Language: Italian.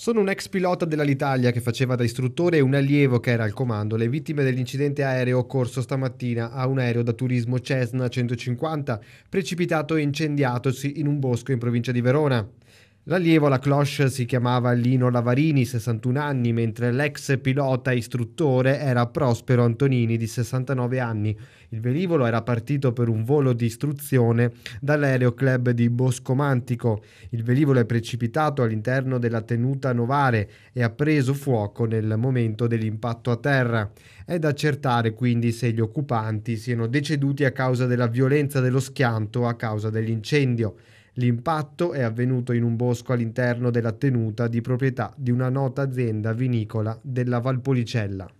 Sono un ex pilota dell'Alitalia che faceva da istruttore e un allievo che era al comando, le vittime dell'incidente aereo occorso stamattina a un aereo da turismo Cessna 150 precipitato e incendiatosi in un bosco in provincia di Verona. L'allievo alla cloche si chiamava Lino Lavarini, 61 anni, mentre l'ex pilota istruttore era Prospero Antonini, di 69 anni. Il velivolo era partito per un volo di istruzione dall'aeroclub di Boscomantico. Il velivolo è precipitato all'interno della tenuta novare e ha preso fuoco nel momento dell'impatto a terra. È da accertare quindi se gli occupanti siano deceduti a causa della violenza dello schianto o a causa dell'incendio. L'impatto è avvenuto in un bosco all'interno della tenuta di proprietà di una nota azienda vinicola della Valpolicella.